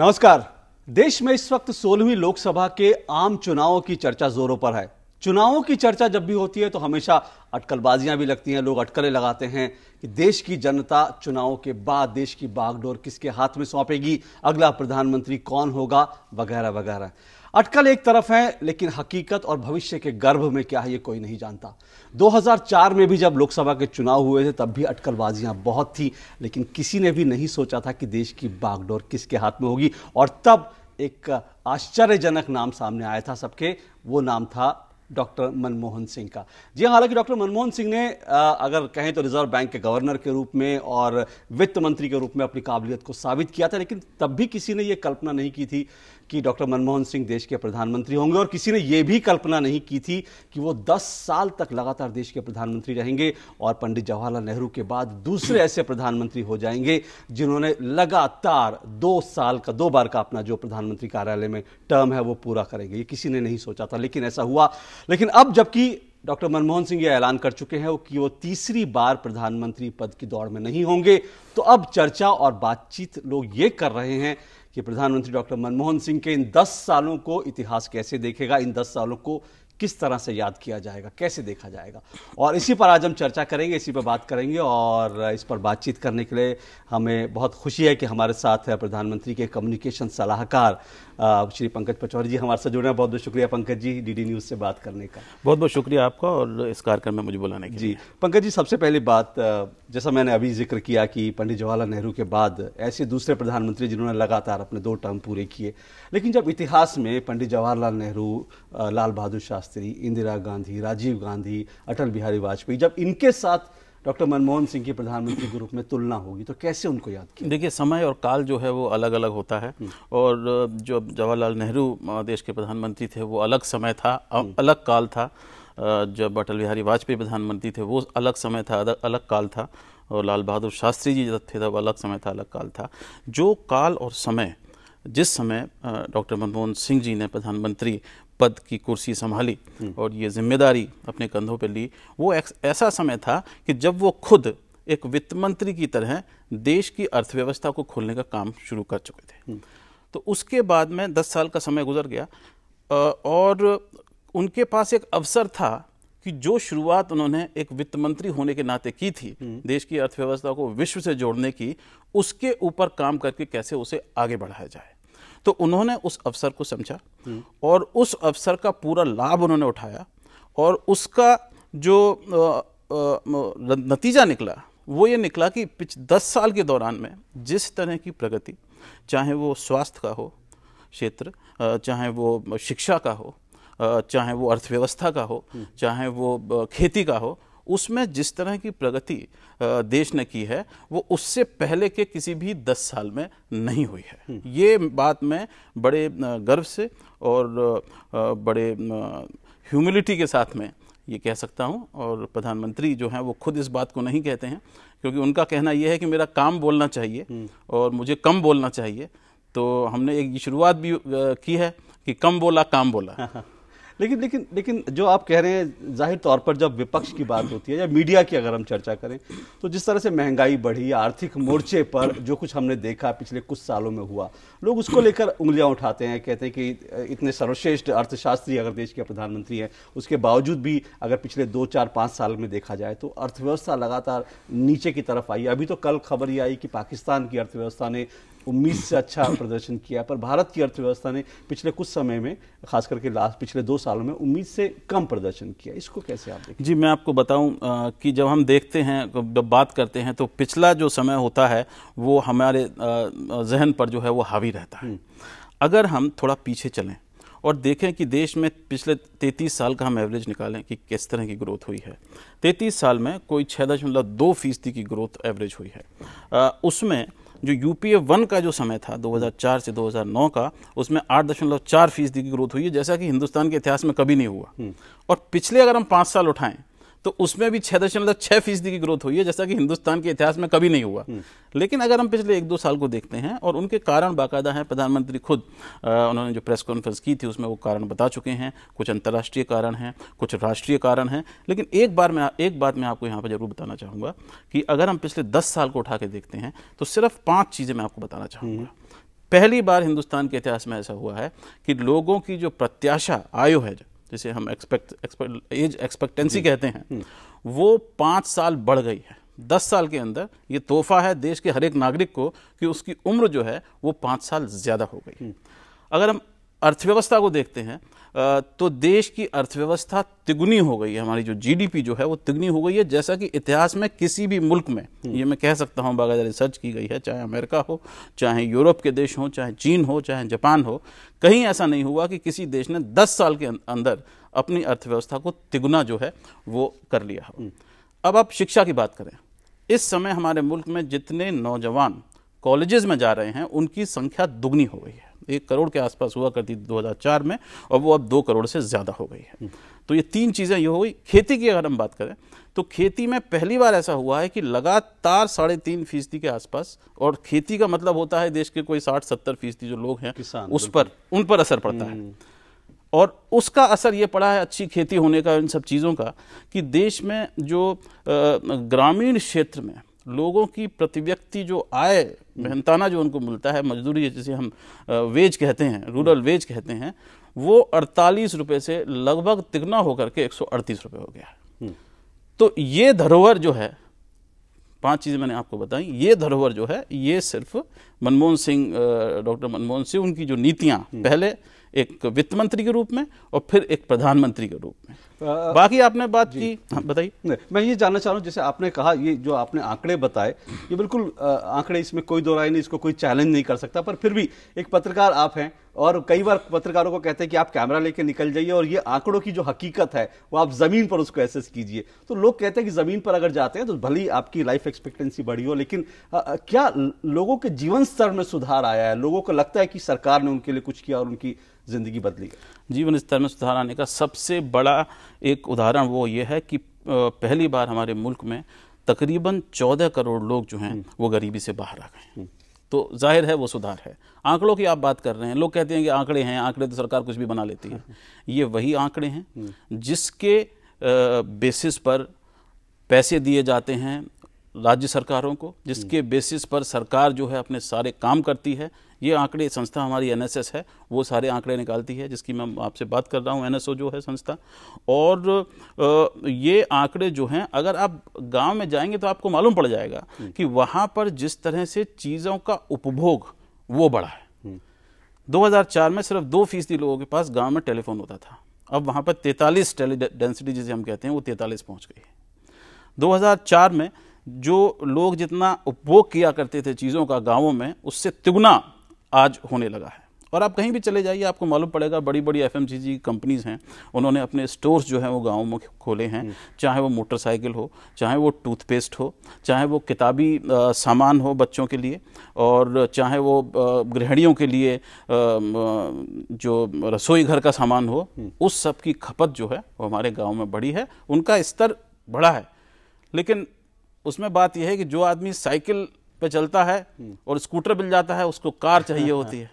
नमस्कार देश में इस वक्त सोलहवीं लोकसभा के आम चुनावों की चर्चा जोरों पर है चुनावों की चर्चा जब भी होती है तो हमेशा अटकलबाजियां भी लगती हैं लोग अटकलें लगाते हैं कि देश की जनता चुनावों के बाद देश की बागडोर किसके हाथ में सौंपेगी अगला प्रधानमंत्री कौन होगा वगैरह वगैरह अटकल एक तरफ है लेकिन हकीकत और भविष्य के गर्भ में क्या है ये कोई नहीं जानता 2004 में भी जब लोकसभा के चुनाव हुए थे तब भी अटकलबाजियां बहुत थी लेकिन किसी ने भी नहीं सोचा था कि देश की बागडोर किसके हाथ में होगी और तब एक आश्चर्यजनक नाम सामने आया था सबके वो नाम था डॉक्टर मनमोहन सिंह का जी हाँ, हालांकि डॉक्टर मनमोहन सिंह ने अगर कहें तो रिजर्व बैंक के गवर्नर के रूप में और वित्त मंत्री के रूप में अपनी काबिलियत को साबित किया था लेकिन तब भी किसी ने यह कल्पना नहीं की थी कि डॉक्टर मनमोहन सिंह देश के प्रधानमंत्री होंगे और किसी ने यह भी कल्पना नहीं की थी कि वो दस साल तक लगातार देश के प्रधानमंत्री रहेंगे और पंडित जवाहरलाल नेहरू के बाद दूसरे ऐसे प्रधानमंत्री हो जाएंगे जिन्होंने लगातार दो साल का दो बार का अपना जो प्रधानमंत्री कार्यालय में टर्म है वो पूरा करेंगे ये किसी ने नहीं सोचा था लेकिन ऐसा हुआ लेकिन अब जबकि डॉक्टर मनमोहन सिंह यह ऐलान कर चुके हैं कि वो तीसरी बार प्रधानमंत्री पद की दौड़ में नहीं होंगे तो अब चर्चा और बातचीत लोग ये कर रहे हैं कि प्रधानमंत्री डॉक्टर मनमोहन सिंह के इन दस सालों को इतिहास कैसे देखेगा इन दस सालों को किस तरह से याद किया जाएगा कैसे देखा जाएगा और इसी पर आज हम चर्चा करेंगे इसी पर बात करेंगे और इस पर बातचीत करने के लिए हमें बहुत खुशी है कि हमारे साथ है प्रधानमंत्री के कम्युनिकेशन सलाहकार श्री पंकज पचौरी जी हमारे साथ जुड़े हैं बहुत बहुत शुक्रिया पंकज जी डीडी न्यूज़ से बात करने का बहुत बहुत शुक्रिया आपका और इस कार्यक्रम में मुझे बुलाने के जी पंकज जी सबसे पहली बात जैसा मैंने अभी जिक्र किया कि पंडित जवाहरलाल नेहरू के बाद ऐसे दूसरे प्रधानमंत्री जिन्होंने लगातार अपने दो टर्म पूरे किए लेकिन जब इतिहास में पंडित जवाहरलाल नेहरू लाल बहादुर शास्त्री इंदिरा गांधी राजीव गांधी अटल बिहारी वाजपेयी जब इनके साथ डॉक्टर मनमोहन सिंह की प्रधानमंत्री के रूप में तुलना होगी तो कैसे उनको याद किया देखिए समय और काल जो है वो अलग अलग होता है हम्म। और जो जवाहरलाल नेहरू देश के प्रधानमंत्री थे वो अलग समय था हम्म। अलग काल था जब अटल बिहारी वाजपेयी प्रधानमंत्री थे वो अलग समय था अलग काल था और लाल बहादुर शास्त्री जी जब थे तब अलग समय था अलग काल था जो काल और समय जिस समय डॉक्टर मनमोहन सिंह जी ने प्रधानमंत्री पद की कुर्सी संभाली हम्म। और ये जिम्मेदारी अपने कंधों पर ली वो ऐसा समय था कि जब वो खुद एक वित्त मंत्री की तरह देश की अर्थव्यवस्था को खोलने का काम शुरू कर चुके थे हम्म। तो उसके बाद में दस साल का समय गुजर गया और उनके पास एक अवसर था कि जो शुरुआत उन्होंने एक वित्त मंत्री होने के नाते की थी हम्म। देश की अर्थव्यवस्था को विश्व से जोड़ने की उसके ऊपर काम करके कैसे उसे आगे बढ़ाया जाए तो उन्होंने उस अवसर को समझा हम्म। और उस अवसर का पूरा लाभ उन्होंने उठाया और उसका जो नतीजा निकला वो ये निकला कि पिछ दस साल के दौरान में जिस तरह की प्रगति चाहे वो स्वास्थ्य का हो क्षेत्र चाहे वो शिक्षा का हो चाहे वो अर्थव्यवस्था का हो हम्म। चाहे वो खेती का हो उसमें जिस तरह की प्रगति देश ने की है वो उससे पहले के किसी भी दस साल में नहीं हुई है हम्म। ये बात मैं बड़े गर्व से और बड़े ह्यूमिलिटी के साथ में ये कह सकता हूँ और प्रधानमंत्री जो हैं वो खुद इस बात को नहीं कहते हैं क्योंकि उनका कहना यह है कि मेरा काम बोलना चाहिए हम्म। और मुझे कम बोलना चाहिए तो हमने एक शुरुआत भी की है कि कम बोला काम बोला हाँ, हाँ। लेकिन लेकिन लेकिन जो आप कह रहे हैं जाहिर तौर पर जब विपक्ष की बात होती है या मीडिया की अगर हम चर्चा करें तो जिस तरह से महंगाई बढ़ी आर्थिक मोर्चे पर जो कुछ हमने देखा पिछले कुछ सालों में हुआ लोग उसको लेकर उंगलियां उठाते हैं कहते हैं कि इतने सर्वश्रेष्ठ अर्थशास्त्री अगर देश के प्रधानमंत्री हैं उसके बावजूद भी अगर पिछले दो चार पाँच साल में देखा जाए तो अर्थव्यवस्था लगातार नीचे की तरफ आई अभी तो कल खबर ये आई कि पाकिस्तान की अर्थव्यवस्था ने उम्मीद से अच्छा प्रदर्शन किया पर भारत की अर्थव्यवस्था ने पिछले कुछ समय में खास करके लास्ट पिछले दो सालों में उम्मीद से कम प्रदर्शन किया इसको कैसे आप देखें जी मैं आपको बताऊं कि जब हम देखते हैं जब बात करते हैं तो पिछला जो समय होता है वो हमारे जहन पर जो है वो हावी रहता है हम्म। अगर हम थोड़ा पीछे चलें और देखें कि देश में पिछले 33 साल का हम एवरेज निकालें कि किस तरह की ग्रोथ हुई है 33 साल में कोई छः दशमलव दो फीसदी की ग्रोथ एवरेज हुई है उसमें जो यूपीए वन का जो समय था 2004 से 2009 का उसमें आठ दशमलव चार फीसदी की ग्रोथ हुई है जैसा कि हिंदुस्तान के इतिहास में कभी नहीं हुआ हम्म। और पिछले अगर हम पाँच साल उठाएं तो उसमें भी छः दशमलव छः फीसदी की ग्रोथ हुई है जैसा कि हिंदुस्तान के इतिहास में कभी नहीं हुआ हम्म। लेकिन अगर हम पिछले एक दो साल को देखते हैं और उनके कारण बाकायदा हैं प्रधानमंत्री खुद आ, उन्होंने जो प्रेस कॉन्फ्रेंस की थी उसमें वो कारण बता चुके हैं कुछ अंतर्राष्ट्रीय कारण हैं कुछ राष्ट्रीय कारण हैं लेकिन एक बार मैं एक बात मैं आपको यहाँ पर जरूर बताना चाहूँगा कि अगर हम पिछले दस साल को उठा के देखते हैं तो सिर्फ पाँच चीज़ें मैं आपको बताना चाहूँगा हम्म। पहली बार हिंदुस्तान के इतिहास में ऐसा हुआ है कि लोगों की जो प्रत्याशा आयु है जो जिसे हम एक्सपेक्ट एक्सपेक्ट एज एक्सपेक्टेंसी कहते हैं हम्म। वो पाँच साल बढ़ गई है दस साल के अंदर ये तोहफा है देश के हर एक नागरिक को कि उसकी उम्र जो है वो पाँच साल ज़्यादा हो गई हम्म। अगर हम अर्थव्यवस्था को देखते हैं तो देश की अर्थव्यवस्था तिगुनी हो गई है हमारी जो जीडीपी जो है वो तिगुनी हो गई है जैसा कि इतिहास में किसी भी मुल्क में हम्म। ये मैं कह सकता हूँ बाकायदा रिसर्च की गई है चाहे अमेरिका हो चाहे यूरोप के देश हो चाहे चीन हो चाहे जापान हो कहीं ऐसा नहीं हुआ कि किसी देश ने दस साल के अं-, अंदर अपनी अर्थव्यवस्था को तिगुना जो है वो कर लिया हम्म। अब आप शिक्षा की बात करें इस समय हमारे मुल्क में जितने नौजवान कॉलेजेस में जा रहे हैं उनकी संख्या दुगनी हो गई है एक करोड़ के आसपास हुआ करती थी दो में और वो अब दो करोड़ से ज़्यादा हो गई है तो ये तीन चीज़ें ये हो गई खेती की अगर हम बात करें तो खेती में पहली बार ऐसा हुआ है कि लगातार साढ़े तीन फीसदी के आसपास और खेती का मतलब होता है देश के कोई साठ सत्तर फीसदी जो लोग हैं उस पर उन पर असर पड़ता है हम्म। और उसका असर ये पड़ा है अच्छी खेती होने का इन सब चीज़ों का कि देश में जो ग्रामीण क्षेत्र में लोगों की प्रति व्यक्ति जो आय मेहनताना जो उनको मिलता है मजदूरी जिसे हम वेज कहते हैं रूरल वेज कहते हैं वो अड़तालीस रुपए से लगभग तिगना होकर के एक सौ अड़तीस हो गया हम्म। तो ये धरोहर जो है पांच चीज़ें मैंने आपको बताई ये धरोहर जो है ये सिर्फ मनमोहन सिंह डॉक्टर मनमोहन सिंह उनकी जो नीतियां हम्म। पहले एक वित्त मंत्री के रूप में और फिर एक प्रधानमंत्री के रूप बाकी आपने बात की हाँ, बताइए मैं ये जानना चाह रहा हूँ जैसे आपने कहा ये जो आपने आंकड़े बताए ये बिल्कुल आंकड़े इसमें कोई दो नहीं इसको कोई चैलेंज नहीं कर सकता पर फिर भी एक पत्रकार आप हैं और कई बार पत्रकारों को कहते हैं कि आप कैमरा लेके निकल जाइए और ये आंकड़ों की जो हकीकत है वो आप जमीन पर उसको एसेस कीजिए तो लोग कहते हैं कि जमीन पर अगर जाते हैं तो भले ही आपकी लाइफ एक्सपेक्टेंसी बढ़ी हो लेकिन क्या लोगों के जीवन स्तर में सुधार आया है लोगों को लगता है कि सरकार ने उनके लिए कुछ किया और उनकी जिंदगी बदली जीवन स्तर में सुधार आने का सबसे बड़ा एक उदाहरण वो ये है कि पहली बार हमारे मुल्क में तकरीबन चौदह करोड़ लोग जो हैं हम्म। वो गरीबी से बाहर आ गए हम्म। तो जाहिर है वो सुधार है आंकड़ों की आप बात कर रहे हैं लोग कहते हैं कि आंकड़े हैं आंकड़े तो सरकार कुछ भी बना लेती है ये वही आंकड़े हैं हम्म। जिसके बेसिस पर पैसे दिए जाते हैं राज्य सरकारों को जिसके बेसिस हम्म। पर सरकार जो है अपने सारे काम करती है ये आंकड़े संस्था हमारी एनएसएस है वो सारे आंकड़े निकालती है जिसकी मैं आपसे बात कर रहा हूँ एनएसओ जो है संस्था और ये आंकड़े जो हैं अगर आप गांव में जाएंगे तो आपको मालूम पड़ जाएगा हम्म। कि वहाँ पर जिस तरह से चीज़ों का उपभोग वो बढ़ा है हम्म। दो में सिर्फ दो फीसदी लोगों के पास गाँव में टेलीफोन होता था अब वहाँ पर तैतालीस डेंसिटी जिसे हम कहते हैं वो तैतालीस पहुँच गई है 2004 में जो लोग जितना उपभोग किया करते थे चीज़ों का गाँवों में उससे तिगुना आज होने लगा है और आप कहीं भी चले जाइए आपको मालूम पड़ेगा बड़ी बड़ी एफ कंपनीज हैं उन्होंने अपने स्टोर्स जो हैं वो गाँव में खोले हैं हम्म। चाहे वो मोटरसाइकिल हो चाहे वो टूथपेस्ट हो चाहे वो किताबी सामान हो बच्चों के लिए और चाहे वो गृहणियों के लिए जो रसोई घर का सामान हो हम्म। उस सब की खपत जो है वो हमारे गाँव में बड़ी है उनका स्तर बढ़ा है लेकिन उसमें बात यह है कि जो आदमी साइकिल पे चलता है और स्कूटर मिल जाता है उसको कार चाहिए होती है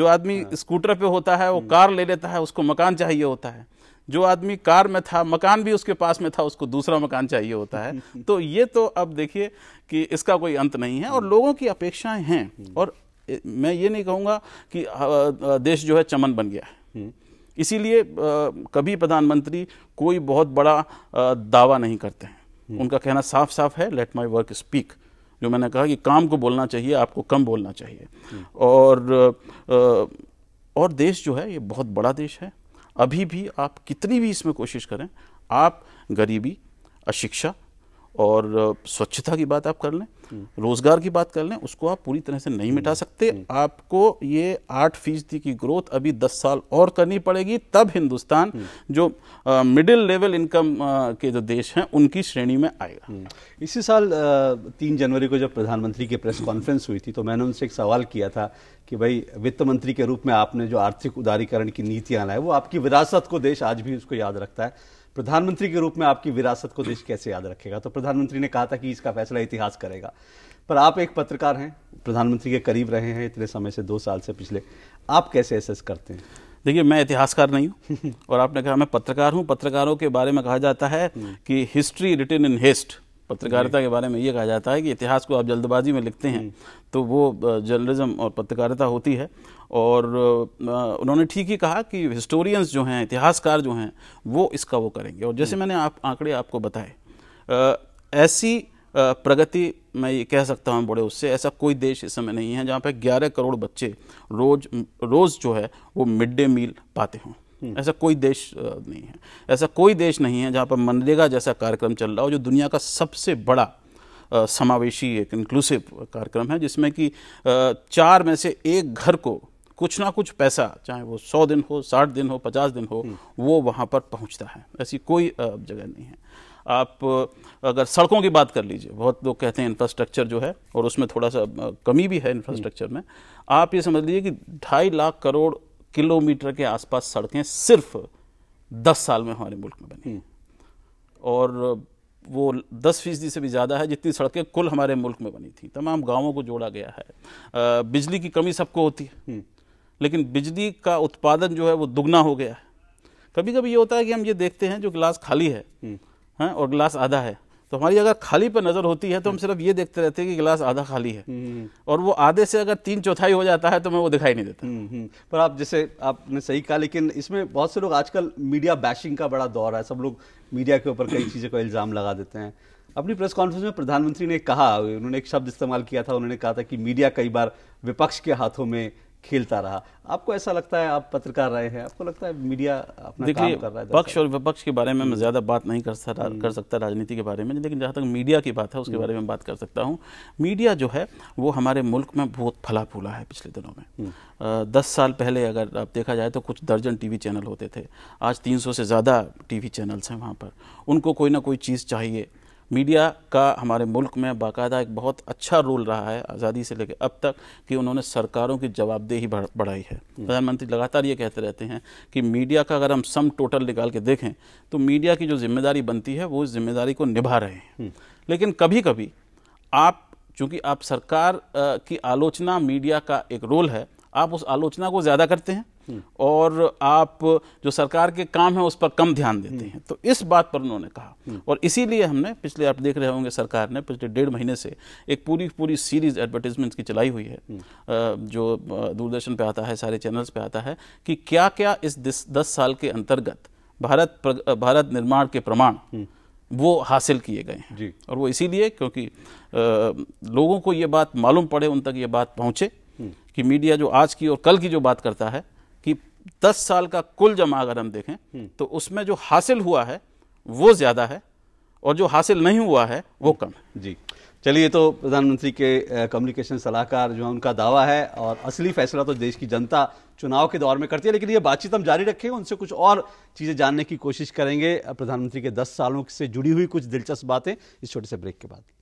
जो आदमी स्कूटर पे होता है वो कार ले लेता है उसको मकान चाहिए होता है जो आदमी कार में था मकान भी उसके पास में था उसको दूसरा मकान चाहिए होता है तो ये तो अब देखिए कि इसका कोई अंत नहीं है और लोगों की अपेक्षाएं हैं और मैं ये नहीं कहूँगा कि देश जो है चमन बन गया है इसीलिए कभी प्रधानमंत्री कोई बहुत बड़ा दावा नहीं करते हैं हम्म। उनका कहना साफ साफ है लेट माई वर्क स्पीक जो मैंने कहा कि काम को बोलना चाहिए आपको कम बोलना चाहिए हम्म। और और देश जो है ये बहुत बड़ा देश है अभी भी आप कितनी भी इसमें कोशिश करें आप गरीबी अशिक्षा और स्वच्छता की बात आप कर लें रोजगार की बात कर लें उसको आप पूरी तरह से नहीं मिटा हम्म, सकते हम्म। आपको ये आठ फीसदी की ग्रोथ अभी दस साल और करनी पड़ेगी तब हिंदुस्तान हम्म। जो मिडिल लेवल इनकम के जो देश हैं उनकी श्रेणी में आएगा इसी साल तीन जनवरी को जब प्रधानमंत्री की प्रेस कॉन्फ्रेंस हुई थी तो मैंने उनसे एक सवाल किया था कि भाई वित्त मंत्री के रूप में आपने जो आर्थिक उदारीकरण की नीतियां लाए वो आपकी विरासत को देश आज भी उसको याद रखता है प्रधानमंत्री के रूप में आपकी विरासत को देश कैसे याद रखेगा तो प्रधानमंत्री ने कहा था कि इसका फैसला इतिहास करेगा पर आप एक पत्रकार हैं प्रधानमंत्री के करीब रहे हैं इतने समय से दो साल से पिछले आप कैसे एसेस करते हैं देखिए मैं इतिहासकार नहीं हूँ और आपने कहा मैं पत्रकार हूँ पत्रकारों के बारे में कहा जाता है हम्म। कि हिस्ट्री रिटर्न इन हेस्ट पत्रकारिता के बारे में ये कहा जाता है कि इतिहास को आप जल्दबाजी में लिखते हैं हम्म। तो वो जर्नलिज्म और पत्रकारिता होती है और उन्होंने ठीक ही कहा कि हिस्टोरियंस जो हैं इतिहासकार जो हैं वो इसका वो करेंगे और जैसे हम्म। मैंने आप आंकड़े आपको बताए ऐसी प्रगति मैं ये कह सकता हूँ बड़े उससे ऐसा कोई देश इस समय नहीं है जहाँ पे 11 करोड़ बच्चे रोज रोज़ जो है वो मिड डे मील पाते हों हम्म। ऐसा कोई देश नहीं है ऐसा कोई देश नहीं है जहाँ पर मनरेगा जैसा कार्यक्रम चल रहा हो जो दुनिया का सबसे बड़ा समावेशी एक इंक्लूसिव कार्यक्रम है जिसमें कि चार में से एक घर को कुछ ना कुछ पैसा चाहे वो सौ दिन हो साठ दिन हो पचास दिन हो हम्म। वो वहाँ पर पहुँचता है ऐसी कोई जगह नहीं है आप अगर सड़कों की बात कर लीजिए बहुत लोग कहते हैं इंफ्रास्ट्रक्चर जो है और उसमें थोड़ा सा कमी भी है इंफ्रास्ट्रक्चर में आप ये समझ लीजिए कि ढाई लाख करोड़ किलोमीटर के आसपास सड़कें सिर्फ दस साल में हमारे मुल्क में बनी और वो दस फीसदी से भी ज़्यादा है जितनी सड़कें कुल हमारे मुल्क में बनी थी तमाम गाँवों को जोड़ा गया है बिजली की कमी सबको होती है हम्म। लेकिन बिजली का उत्पादन जो है वो दुगना हो गया है कभी कभी ये होता है कि हम ये देखते हैं जो गिलास खाली है हम्म। हैं और गिलास आधा है तो हमारी अगर खाली पर नज़र होती है तो हम हम्म। सिर्फ ये देखते रहते हैं कि गिलास आधा खाली है हम्म, हम्म। और वो आधे से अगर तीन चौथाई हो जाता है तो मैं वो दिखाई नहीं देता पर आप जैसे आपने सही कहा लेकिन इसमें बहुत से लोग आजकल मीडिया बैशिंग का बड़ा दौर है सब लोग मीडिया के ऊपर कई चीज़ों का इल्ज़ाम लगा देते हैं अपनी प्रेस कॉन्फ्रेंस में प्रधानमंत्री ने कहा उन्होंने एक शब्द इस्तेमाल किया था उन्होंने कहा था कि मीडिया कई बार विपक्ष के हाथों में खेलता रहा आपको ऐसा लगता है आप पत्रकार रहे हैं आपको लगता है मीडिया अपना काम कर रहा है पक्ष और विपक्ष के बारे में हम्म। मैं ज़्यादा बात नहीं कर सकता हम्म। कर सकता राजनीति के बारे में लेकिन जहाँ तक मीडिया की बात है उसके हम्म। बारे में बात कर सकता हूँ मीडिया जो है वो हमारे मुल्क में बहुत फला फूला है पिछले दिनों में दस साल पहले अगर आप देखा जाए तो कुछ दर्जन टीवी चैनल होते थे आज तीन से ज़्यादा टीवी चैनल्स हैं वहाँ पर उनको कोई ना कोई चीज़ चाहिए मीडिया का हमारे मुल्क में बाकायदा एक बहुत अच्छा रोल रहा है आज़ादी से लेकर अब तक कि उन्होंने सरकारों की जवाबदेही बढ़ाई है हम्म। प्रधानमंत्री लगातार ये कहते रहते हैं कि मीडिया का अगर हम सम टोटल निकाल के देखें तो मीडिया की जो जिम्मेदारी बनती है वो उस जिम्मेदारी को निभा रहे हैं हम्म। लेकिन कभी कभी आप चूँकि आप सरकार की आलोचना मीडिया का एक रोल है आप उस आलोचना को ज़्यादा करते हैं और आप जो सरकार के काम है उस पर कम ध्यान देते हम्म। हैं तो इस बात पर उन्होंने कहा और इसीलिए हमने पिछले आप देख रहे होंगे सरकार ने पिछले डेढ़ महीने से एक पूरी पूरी सीरीज एडवर्टीजमेंट्स की चलाई हुई है हम्म। जो दूरदर्शन पे आता है सारे चैनल्स पे आता है कि क्या क्या इस दस साल के अंतर्गत भारत भारत निर्माण के प्रमाण हम्म। वो हासिल किए गए हैं और वो इसीलिए क्योंकि आ, लोगों को ये बात मालूम पड़े उन तक ये बात पहुँचे कि मीडिया जो आज की और कल की जो बात करता है दस साल का कुल जमा अगर हम देखें हम्म। तो उसमें जो हासिल हुआ है वो ज़्यादा है और जो हासिल नहीं हुआ है वो कम है जी चलिए तो प्रधानमंत्री के कम्युनिकेशन सलाहकार जो है उनका दावा है और असली फैसला तो देश की जनता चुनाव के दौर में करती है लेकिन ये बातचीत हम जारी रखेंगे उनसे कुछ और चीज़ें जानने की कोशिश करेंगे प्रधानमंत्री के दस सालों से जुड़ी हुई कुछ दिलचस्प बातें इस छोटे से ब्रेक के बाद